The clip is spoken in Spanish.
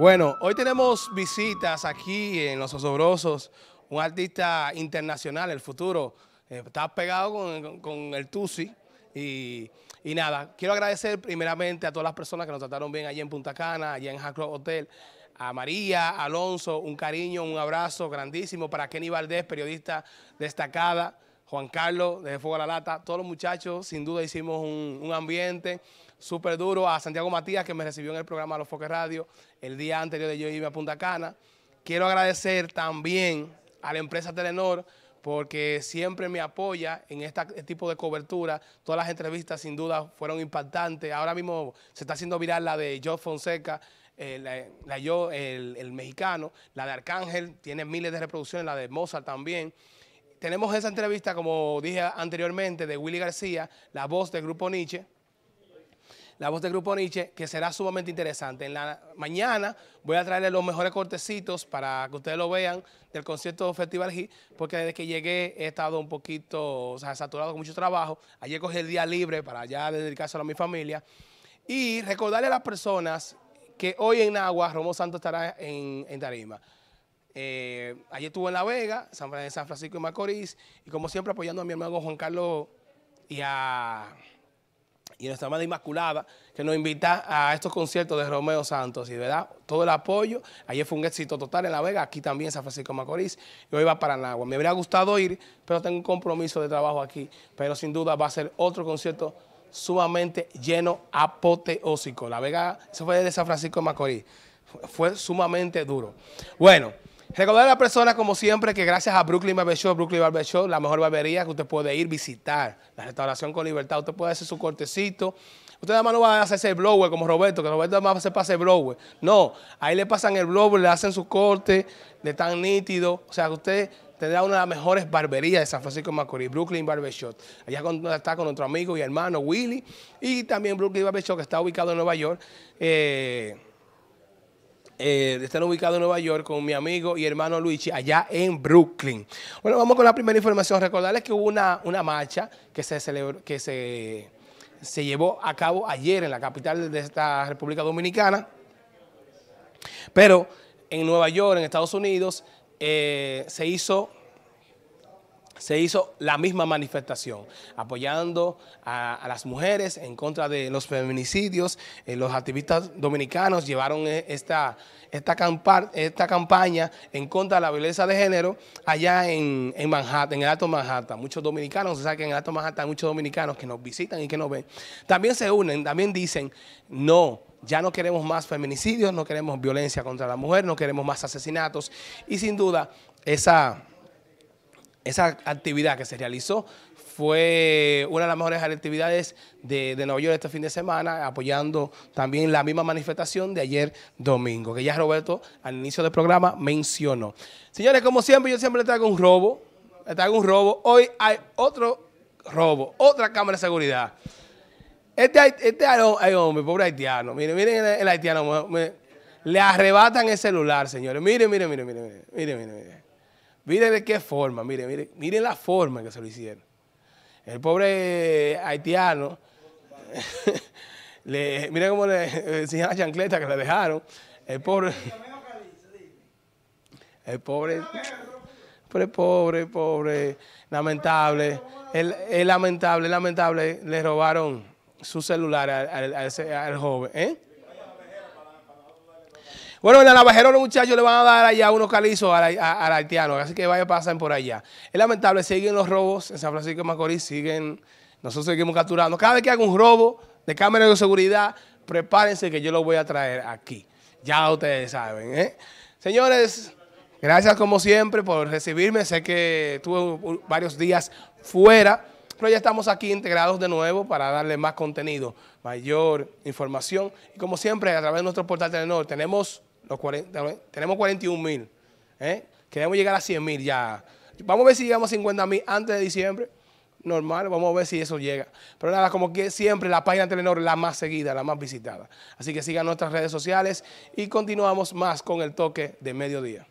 Bueno, hoy tenemos visitas aquí en Los Osobrosos, un artista internacional, el futuro. Eh, está pegado con, el Tusi y, nada, quiero agradecer primeramente a todas las personas que nos trataron bien allí en Punta Cana, allí en Hacklock Hotel, a María, Alonso, un cariño, un abrazo grandísimo para Kenny Valdés, periodista destacada, Juan Carlos de Fuego a la Lata, todos los muchachos, sin duda hicimos un, ambiente súper duro. A Santiago Matías, que me recibió en el programa Los Foques Radio el día anterior de yo irme a Punta Cana. Quiero agradecer también a la empresa Telenor porque siempre me apoya en este tipo de cobertura. Todas las entrevistas sin duda fueron impactantes. Ahora mismo se está haciendo viral la de Joe Fonseca, eh, la, yo, el, el, mexicano, la de Arcángel, tiene miles de reproducciones, la de Mozart también tenemos esa entrevista, como dije anteriormente, de Willy García, la voz del Grupo Nietzsche, la voz del Grupo Nietzsche, que será sumamente interesante. En la mañana voy a traerle los mejores cortecitos para que ustedes lo vean del concierto Festival G, porque desde que llegué he estado un poquito o sea, saturado con mucho trabajo. Ayer cogí el día libre para ya dedicárselo a mi familia. Y recordarle a las personas que hoy en Agua, Romo Santo estará en, en Tarima. Eh, ayer estuve en La Vega, San, San Francisco y Macorís, y como siempre apoyando a mi hermano Juan Carlos y a, y nuestra Madre Inmaculada, que nos invita a estos conciertos de Romeo Santos. Y de verdad, todo el apoyo. Ayer fue un éxito total en La Vega, aquí también San Francisco y Macorís. Y hoy va para Nagua. Me habría gustado ir, pero tengo un compromiso de trabajo aquí. Pero sin duda va a ser otro concierto sumamente lleno, apoteósico. La Vega, se fue de San Francisco de Macorís. Fue sumamente duro. Bueno. Recordar a la persona, como siempre, que gracias a Brooklyn Barbershop, Brooklyn Barbershop, la mejor barbería que usted puede ir visitar. La restauración con libertad. Usted puede hacer su cortecito. Usted además no va a hacerse el blower como Roberto, que Roberto además se pasa el blower. No, ahí le pasan el blower, le hacen su corte, le están nítido. O sea, usted tendrá una de las mejores barberías de San Francisco de Macorís, Brooklyn Barbershop. Allá está con nuestro amigo y hermano Willy. Y también Brooklyn Barbershop, que está ubicado en Nueva York. Eh, eh, están ubicados en Nueva York con mi amigo y hermano Luigi allá en Brooklyn. Bueno, vamos con la primera información. Recordarles que hubo una, una marcha que se que se, se llevó a cabo ayer en la capital de esta República Dominicana. Pero en Nueva York, en Estados Unidos, eh, se hizo se hizo la misma manifestación, apoyando a, las mujeres en contra de los feminicidios. Eh, los activistas dominicanos llevaron eh, esta, esta, esta, campaña en contra de la violencia de género allá en, en Manhattan, en el Alto Manhattan. Muchos dominicanos, se sabe que en el Alto Manhattan hay muchos dominicanos que nos visitan y que nos ven. También se unen, también dicen, no, ya no queremos más feminicidios, no queremos violencia contra la mujer, no queremos más asesinatos. Y sin duda, esa esa actividad que se realizó fue una de las mejores actividades de, Nueva York este fin de semana, apoyando también la misma manifestación de ayer domingo, que ya Roberto al inicio del programa mencionó. Señores, como siempre, yo siempre les traigo un robo, le traigo un robo. Hoy hay otro robo, otra cámara de seguridad. Este, este hombre, pobre haitiano, miren, miren el, haitiano, le arrebatan el celular, señores. Miren, miren, miren, miren, miren, miren, miren. miren. Miren de qué forma, miren, miren, miren la forma en que se lo hicieron. El pobre haitiano, le, miren cómo le enseñan la chancleta que le dejaron. El pobre. El pobre. Pobre, pobre, Lamentable. El, lamentable, lamentable. Le robaron su celular al, al joven. ¿Eh? Bueno, en la navajero, los muchachos le van a dar allá unos calizos al, al haitiano, así que vaya, pasen por allá. Es lamentable, siguen los robos en San Francisco de Macorís, siguen, nosotros seguimos capturando. Cada vez que haga un robo de cámaras de seguridad, prepárense que yo lo voy a traer aquí. Ya ustedes saben, ¿eh? Señores, gracias como siempre por recibirme. Sé que estuve varios días fuera, pero ya estamos aquí integrados de nuevo para darle más contenido, mayor información. Y como siempre, a través de nuestro portal Telenor tenemos los 40, tenemos 41 mil. ¿eh? Queremos llegar a 100 mil ya. Vamos a ver si llegamos a 50 mil antes de diciembre. Normal, vamos a ver si eso llega. Pero nada, como que siempre la página Telenor es la más seguida, la más visitada. Así que sigan nuestras redes sociales y continuamos más con el toque de mediodía.